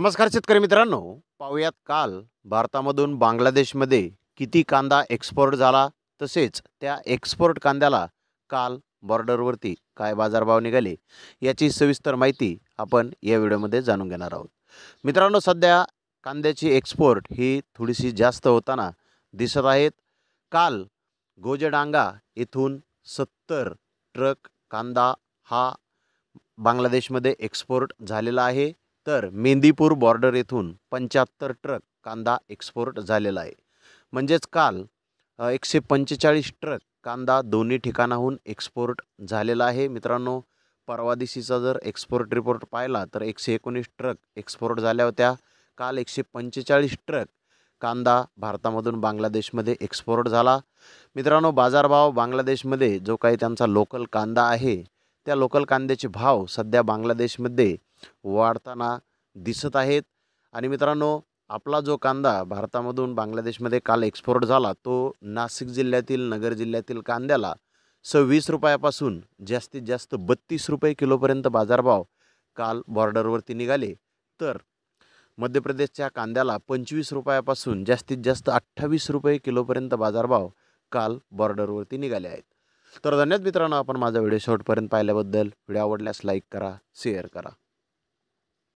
नमस्कार शेतकरी मित्रांनो पाहुयात काल भारतामधून बांगलादेशमध्ये किती कांदा एक्सपोर्ट झाला तसेच त्या एक्सपोर्ट कांद्याला काल बॉर्डरवरती काय बाजारभाव निघाले याची सविस्तर माहिती आपण या व्हिडिओमध्ये जाणून घेणार आहोत मित्रांनो सध्या कांद्याची एक्सपोर्ट ही थोडीशी जास्त होताना दिसत आहेत काल गोजडांगा येथून सत्तर ट्रक कांदा हा बांगलादेशमध्ये एक्सपोर्ट झालेला आहे तर मेंदीपूर बॉर्डर येथून पंच्याहत्तर ट्रक कांदा एक्सपोर्ट झालेला आहे म्हणजेच काल एकशे पंचेचाळीस ट्रक कांदा दोन्ही ठिकाणाहून एक्सपोर्ट झालेला आहे मित्रांनो परवा दिवशीचा जर एक्सपोर्ट रिपोर्ट पाहिला तर एकशे एकोणीस ट्रक एक्सपोर्ट झाल्या होत्या काल एकशे पंचेचाळीस ट्रक कांदा भारतामधून बांगलादेशमध्ये एक्सपोर्ट झाला मित्रांनो बाजारभाव बांगलादेशमध्ये जो काही त्यांचा लोकल कांदा आहे त्या लोकल कांद्याचे भाव सध्या बांगलादेशमध्ये वाढताना दिसत आहेत आणि मित्रांनो आपला जो कांदा भारतामधून बांगलादेशमध्ये काल एक्सपोर्ट झाला तो नाशिक जिल्ह्यातील नगर जिल्ह्यातील कांद्याला सव्वीस रुपयापासून जास्तीत जास्त बत्तीस रुपये किलोपर्यंत बाजारभाव काल बॉर्डरवरती निघाले तर मध्य प्रदेशच्या कांद्याला पंचवीस रुपयापासून जास्तीत जास्त अठ्ठावीस रुपये किलोपर्यंत बाजारभाव काल बॉर्डरवरती निघाले आहेत तर धन्यवाद मित्रांनो आपण माझा व्हिडिओ शेवटपर्यंत पाहिल्याबद्दल व्हिडिओ आवडल्यास लाईक करा शेअर करा